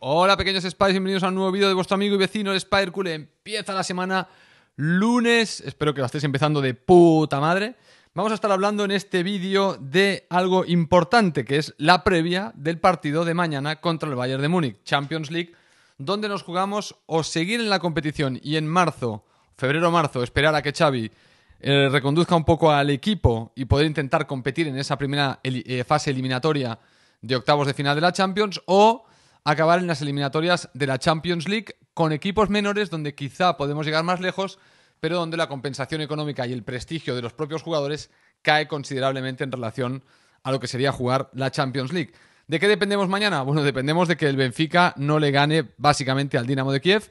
Hola pequeños Spiders, bienvenidos a un nuevo vídeo de vuestro amigo y vecino el Cool. Empieza la semana lunes, espero que la estéis empezando de puta madre. Vamos a estar hablando en este vídeo de algo importante, que es la previa del partido de mañana contra el Bayern de Múnich, Champions League, donde nos jugamos o seguir en la competición y en marzo, febrero-marzo, esperar a que Xavi eh, reconduzca un poco al equipo y poder intentar competir en esa primera eh, fase eliminatoria de octavos de final de la Champions, o acabar en las eliminatorias de la Champions League con equipos menores donde quizá podemos llegar más lejos, pero donde la compensación económica y el prestigio de los propios jugadores cae considerablemente en relación a lo que sería jugar la Champions League. ¿De qué dependemos mañana? Bueno, dependemos de que el Benfica no le gane básicamente al Dinamo de Kiev,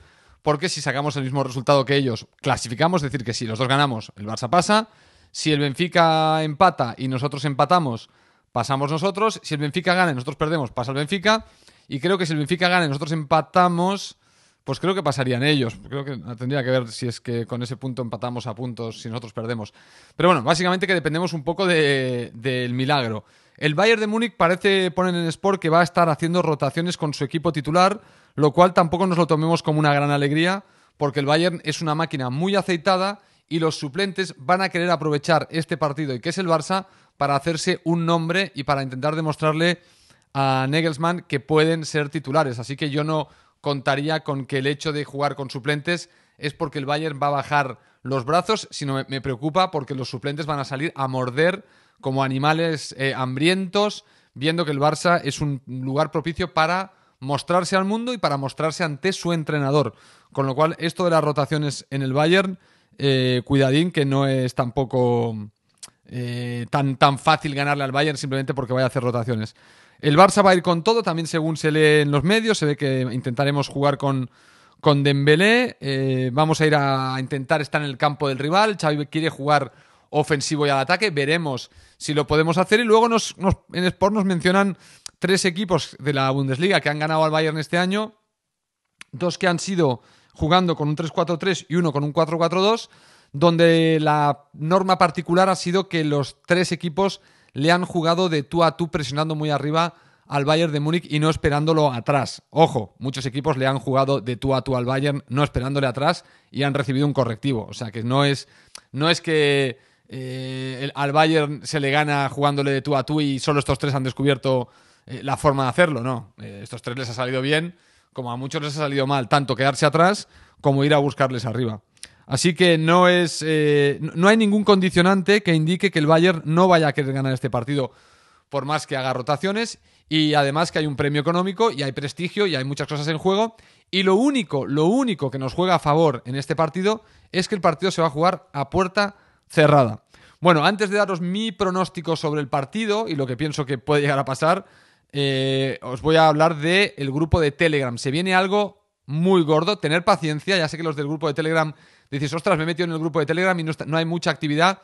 porque si sacamos el mismo resultado que ellos, clasificamos, es decir, que si los dos ganamos, el Barça pasa, si el Benfica empata y nosotros empatamos, pasamos nosotros. Si el Benfica gana y nosotros perdemos, pasa el Benfica. Y creo que si el Benfica gana y nosotros empatamos, pues creo que pasarían ellos. Creo que tendría que ver si es que con ese punto empatamos a puntos, si nosotros perdemos. Pero bueno, básicamente que dependemos un poco del milagro. El Bayern de Múnich parece, ponen en Sport, que va a estar haciendo rotaciones con su equipo titular, lo cual tampoco nos lo tomemos como una gran alegría, porque el Bayern es una máquina muy aceitada y los suplentes van a querer aprovechar este partido y que es el Barça para hacerse un nombre y para intentar demostrarle a Nagelsmann que pueden ser titulares. Así que yo no contaría con que el hecho de jugar con suplentes es porque el Bayern va a bajar los brazos, sino me, preocupa porque los suplentes van a salir a morder como animales eh, hambrientos, viendo que el Barça es un lugar propicio para mostrarse al mundo y para mostrarse ante su entrenador. Con lo cual, esto de las rotaciones en el Bayern eh, cuidadín, que no es tampoco eh, tan, tan fácil ganarle al Bayern simplemente porque vaya a hacer rotaciones. El Barça va a ir con todo, también según se lee en los medios, se ve que intentaremos jugar con, con Dembélé, eh, vamos a ir a intentar estar en el campo del rival, Xavi quiere jugar ofensivo y al ataque, veremos si lo podemos hacer y luego nos, en Sport nos mencionan tres equipos de la Bundesliga que han ganado al Bayern este año, dos que han sido jugando con un 3-4-3 y uno con un 4-4-2, donde la norma particular ha sido que los tres equipos le han jugado de tú a tú presionando muy arriba al Bayern de Múnich y no esperándolo atrás. Ojo, muchos equipos le han jugado de tú a tú al Bayern no esperándole atrás y han recibido un correctivo. O sea que no es, no es que eh, al Bayern se le gana jugándole de tú a tú y solo estos tres han descubierto eh, la forma de hacerlo, no. Eh, estos tres les ha salido bien como a muchos les ha salido mal, tanto quedarse atrás como ir a buscarles arriba. Así que no es. Eh, no hay ningún condicionante que indique que el Bayern no vaya a querer ganar este partido, por más que haga rotaciones. Y además que hay un premio económico y hay prestigio y hay muchas cosas en juego. Y lo único, lo único que nos juega a favor en este partido es que el partido se va a jugar a puerta cerrada. Bueno, antes de daros mi pronóstico sobre el partido y lo que pienso que puede llegar a pasar, eh, os voy a hablar del grupo de Telegram. Se viene algo muy gordo, tener paciencia. Ya sé que los del grupo de Telegram dices, ostras, me he metido en el grupo de Telegram y no, hay mucha actividad.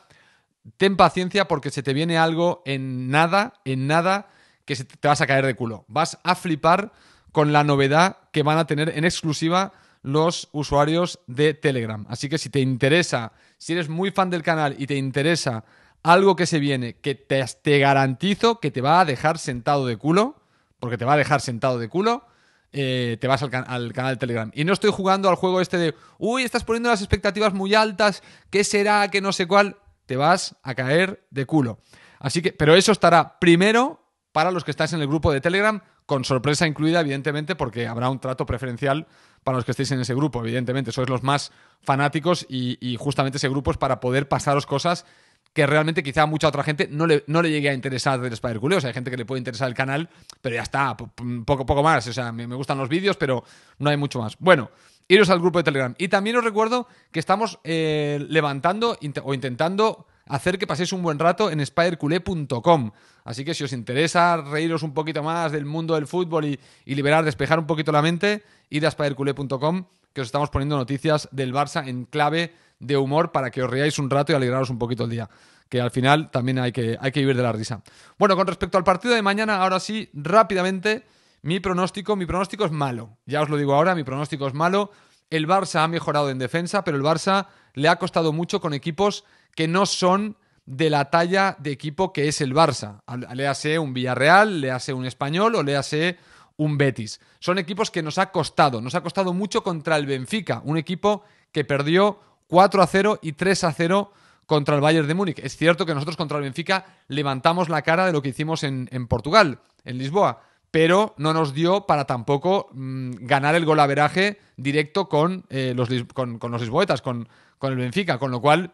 Ten paciencia porque se te viene algo en nada, en nada, que te vas a caer de culo. Vas a flipar con la novedad que van a tener en exclusiva los usuarios de Telegram. Así que si te interesa, si eres muy fan del canal y te interesa algo que se viene que te, te, garantizo que te va a dejar sentado de culo, porque te va a dejar sentado de culo, eh, te vas al, canal de Telegram. Y no estoy jugando al juego este de, uy, estás poniendo las expectativas muy altas, ¿qué será? ¿Qué no sé cuál? Te vas a caer de culo. Así que, pero eso estará primero para los que estáis en el grupo de Telegram, con sorpresa incluida, evidentemente, porque habrá un trato preferencial para los que estéis en ese grupo, evidentemente. Sois los más fanáticos y, y justamente ese grupo es para poder pasaros cosas que realmente quizá a mucha otra gente no le, llegue a interesar del spider -Culeo. O sea, hay gente que le puede interesar el canal, pero ya está, poco, poco más. O sea, me, gustan los vídeos, pero no hay mucho más. Bueno, iros al grupo de Telegram. Y también os recuerdo que estamos eh, levantando o intentando hacer que paséis un buen rato en spiderculé.com. Así que si os interesa reíros un poquito más del mundo del fútbol y, liberar, despejar un poquito la mente, id a spiderculé.com que os estamos poniendo noticias del Barça en clave de humor para que os riáis un rato y alegraros un poquito el día. Que al final también hay que, hay que vivir de la risa. Bueno, con respecto al partido de mañana, ahora sí, rápidamente, mi pronóstico, mi pronóstico es malo. Ya os lo digo ahora, mi pronóstico es malo. El Barça ha mejorado en defensa, pero el Barça le ha costado mucho con equipos que no son de la talla de equipo que es el Barça. Le hace un Villarreal, le hace un Español o le hace un Betis. Son equipos que nos ha costado. Nos ha costado mucho contra el Benfica, un equipo que perdió 4 a 0 y 3 a 0 contra el Bayern de Múnich. Es cierto que nosotros contra el Benfica levantamos la cara de lo que hicimos en Portugal, en Lisboa pero no nos dio para tampoco mm, ganar el golaveraje directo con, eh, los, con, los lisboetas, con, el Benfica. Con lo cual,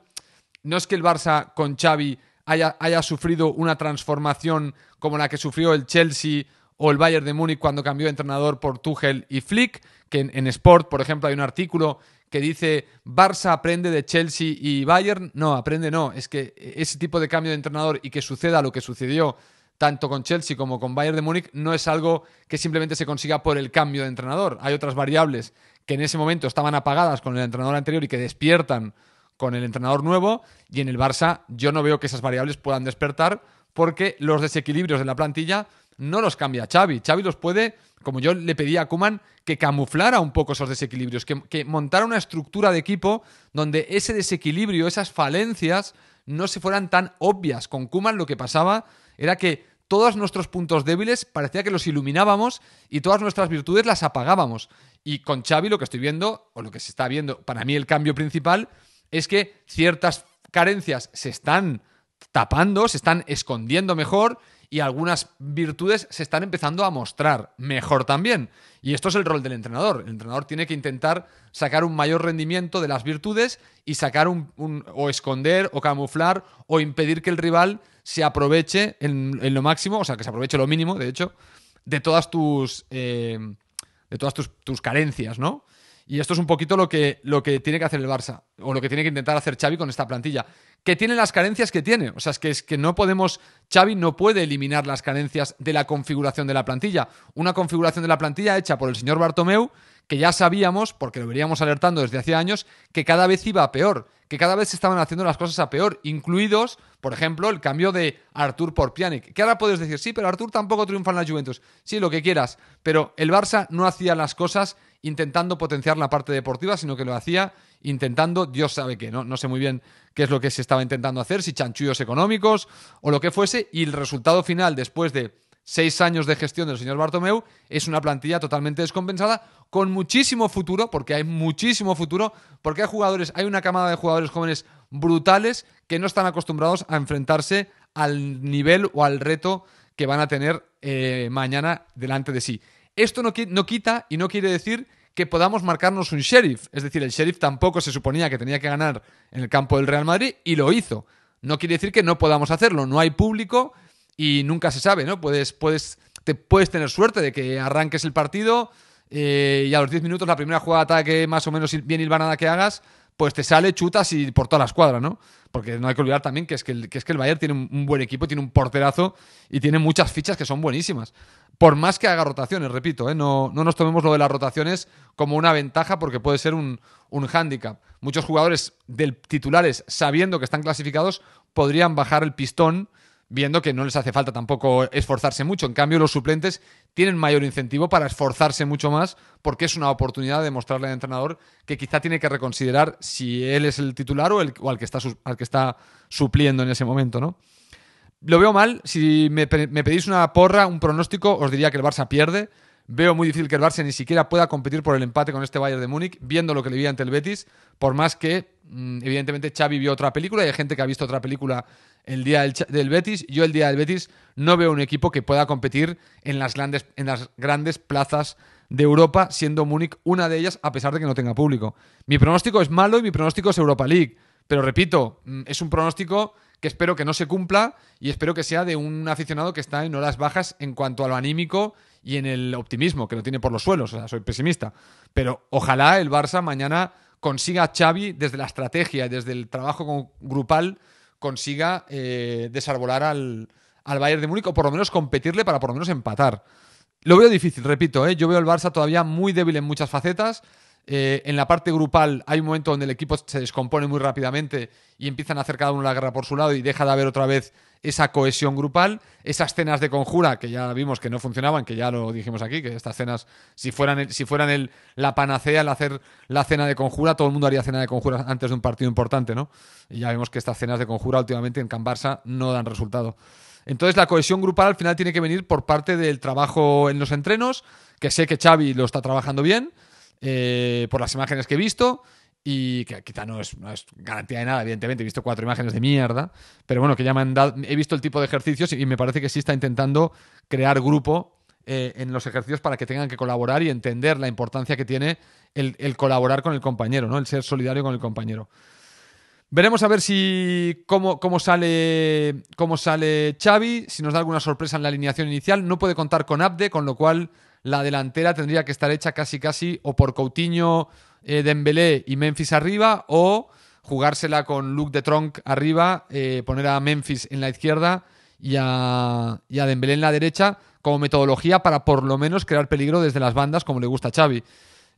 no es que el Barça con Xavi haya, haya sufrido una transformación como la que sufrió el Chelsea o el Bayern de Múnich cuando cambió de entrenador por Tuchel y Flick, que en Sport, por ejemplo, hay un artículo que dice Barça aprende de Chelsea y Bayern. No, aprende no. Es que eh, ese tipo de cambio de entrenador y que suceda lo que sucedió tanto con Chelsea como con Bayern de Múnich, no es algo que simplemente se consiga por el cambio de entrenador. Hay otras variables que en ese momento estaban apagadas con el entrenador anterior y que despiertan con el entrenador nuevo. Y en el Barça yo no veo que esas variables puedan despertar porque los desequilibrios de la plantilla no los cambia Xavi. Xavi los puede, como yo le pedí a Kuman, que camuflara un poco esos desequilibrios, que, que montara una estructura de equipo donde ese desequilibrio, esas falencias, no se fueran tan obvias. Con Kuman lo que pasaba era que todos nuestros puntos débiles parecía que los iluminábamos y todas nuestras virtudes las apagábamos. Y con Xavi lo que estoy viendo, o lo que se está viendo, para mí el cambio principal es que ciertas carencias se están tapando, se están escondiendo mejor y algunas virtudes se están empezando a mostrar mejor también. Y esto es el rol del entrenador. El entrenador tiene que intentar sacar un mayor rendimiento de las virtudes y sacar un, o esconder o camuflar o impedir que el rival se aproveche en, lo máximo, o sea, que se aproveche lo mínimo, de hecho, de todas tus, eh, de todas tus, carencias, ¿no? Y esto es un poquito lo que, lo que tiene que hacer el Barça, o lo que tiene que intentar hacer Xavi con esta plantilla, que tiene las carencias que tiene. O sea, es que, es que no podemos, Xavi no puede eliminar las carencias de la configuración de la plantilla. Una configuración de la plantilla hecha por el señor Bartomeu, que ya sabíamos, porque lo veníamos alertando desde hace años, que cada vez iba a peor, que cada vez se estaban haciendo las cosas a peor, incluidos, por ejemplo, el cambio de Artur por Pjanic. Que ahora puedes decir, sí, pero Artur tampoco triunfa en la Juventus. Sí, lo que quieras, pero el Barça no hacía las cosas intentando potenciar la parte deportiva, sino que lo hacía intentando, Dios sabe qué, ¿no? no sé muy bien qué es lo que se estaba intentando hacer, si chanchullos económicos o lo que fuese, y el resultado final después de seis años de gestión del señor Bartomeu, es una plantilla totalmente descompensada, con muchísimo futuro, porque hay muchísimo futuro, porque hay jugadores, hay una camada de jugadores jóvenes brutales que no están acostumbrados a enfrentarse al nivel o al reto que van a tener eh, mañana delante de sí. Esto no, no quita y no quiere decir que podamos marcarnos un sheriff. Es decir, el sheriff tampoco se suponía que tenía que ganar en el campo del Real Madrid y lo hizo. No quiere decir que no podamos hacerlo. No hay público, y nunca se sabe, ¿no? Puedes, puedes, te puedes tener suerte de que arranques el partido eh, y a los 10 minutos la primera jugada de ataque más o menos bien hilvanada que hagas, pues te sale, chutas y por toda la escuadra, ¿no? Porque no hay que olvidar también que es que el, es que el Bayern tiene un buen equipo, tiene un porterazo y tiene muchas fichas que son buenísimas. Por más que haga rotaciones, repito, ¿eh? no, no, nos tomemos lo de las rotaciones como una ventaja porque puede ser un, un hándicap. Muchos jugadores del titulares, sabiendo que están clasificados, podrían bajar el pistón viendo que no les hace falta tampoco esforzarse mucho. En cambio, los suplentes tienen mayor incentivo para esforzarse mucho más porque es una oportunidad de mostrarle al entrenador que quizá tiene que reconsiderar si él es el titular o, el, al, que está, al que está supliendo en ese momento, ¿no? Lo veo mal. Si me, pedís una porra, un pronóstico, os diría que el Barça pierde. Veo muy difícil que el Barça ni siquiera pueda competir por el empate con este Bayern de Múnich, viendo lo que le vi ante el Betis, por más que, mm, evidentemente, Xavi vio otra película y hay gente que ha visto otra película el día del, del, Betis. Yo el día del Betis no veo un equipo que pueda competir en las grandes, en las grandes plazas de Europa, siendo Múnich una de ellas, a pesar de que no tenga público. Mi pronóstico es malo y mi pronóstico es Europa League. Pero repito, mm, es un pronóstico que espero que no se cumpla y espero que sea de un aficionado que está en horas bajas en cuanto a lo anímico y en el optimismo, que lo tiene por los suelos. O sea, soy pesimista. Pero ojalá el Barça mañana consiga a Xavi desde la estrategia, desde el trabajo grupal, consiga eh, desarbolar al, al, Bayern de Múnich o por lo menos competirle para por lo menos empatar. Lo veo difícil, repito, eh, yo veo el Barça todavía muy débil en muchas facetas. Eh, en la parte grupal hay un momento donde el equipo se descompone muy rápidamente y empiezan a hacer cada uno la guerra por su lado y deja de haber otra vez esa cohesión grupal, esas cenas de conjura que ya vimos que no funcionaban, que ya lo dijimos aquí, que estas cenas, si fueran, si fueran la panacea, al hacer la cena de conjura, todo el mundo haría cena de conjura antes de un partido importante, ¿no? Y ya vemos que estas cenas de conjura últimamente en Can Barça no dan resultado. Entonces la cohesión grupal al final tiene que venir por parte del trabajo en los entrenos, que sé que Xavi lo está trabajando bien, eh, por las imágenes que he visto y que quizá no es, garantía de nada, evidentemente, he visto cuatro imágenes de mierda, pero bueno, que ya me han dado, he visto el tipo de ejercicios y me parece que sí está intentando crear grupo eh, en los ejercicios para que tengan que colaborar y entender la importancia que tiene el, colaborar con el compañero, ¿no? el ser solidario con el compañero. Veremos a ver si cómo, cómo, sale cómo sale Xavi, si nos da alguna sorpresa en la alineación inicial. No puede contar con Abde, con lo cual la delantera tendría que estar hecha casi casi o por Coutinho, eh, Dembélé y Memphis arriba o jugársela con Luke de Tronc arriba, eh, poner a Memphis en la izquierda y a, y Dembélé en la derecha como metodología para por lo menos crear peligro desde las bandas como le gusta a Xavi.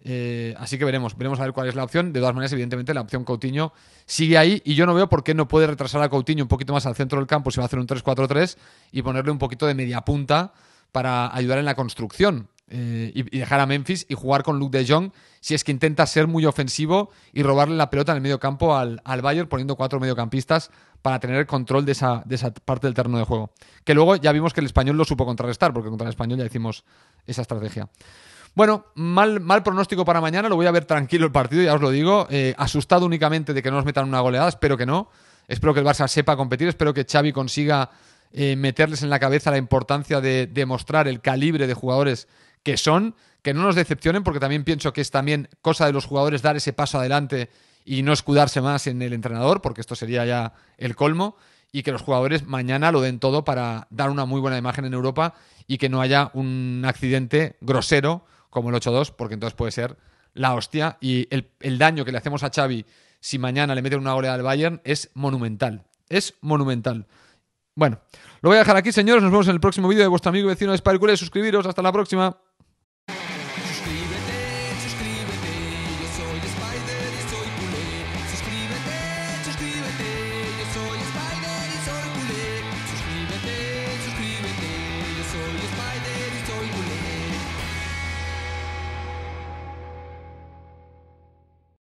Eh, así que veremos, veremos a ver cuál es la opción. De todas maneras, evidentemente, la opción Coutinho sigue ahí y yo no veo por qué no puede retrasar a Coutinho un poquito más al centro del campo si va a hacer un 3-4-3 y ponerle un poquito de media punta para ayudar en la construcción. Eh, y, dejar a Memphis y jugar con Luke de Jong si es que intenta ser muy ofensivo y robarle la pelota en el medio campo al, Bayern poniendo cuatro mediocampistas para tener el control de esa, parte del terreno de juego. Que luego ya vimos que el español lo supo contrarrestar, porque contra el español ya hicimos esa estrategia. Bueno, mal, mal pronóstico para mañana, lo voy a ver tranquilo el partido, ya os lo digo. Eh, asustado únicamente de que no nos metan una goleada, espero que no. Espero que el Barça sepa competir, espero que Xavi consiga eh, meterles en la cabeza la importancia de demostrar el calibre de jugadores que son que no nos decepcionen, porque también pienso que es también cosa de los jugadores dar ese paso adelante y no escudarse más en el entrenador, porque esto sería ya el colmo, y que los jugadores mañana lo den todo para dar una muy buena imagen en Europa y que no haya un accidente grosero como el 8-2, porque entonces puede ser la hostia y el, daño que le hacemos a Xavi si mañana le meten una goleada al Bayern es monumental. Es monumental. Bueno, lo voy a dejar aquí, señores. Nos vemos en el próximo vídeo de vuestro amigo vecino de Spircules. Suscribiros. Hasta la próxima.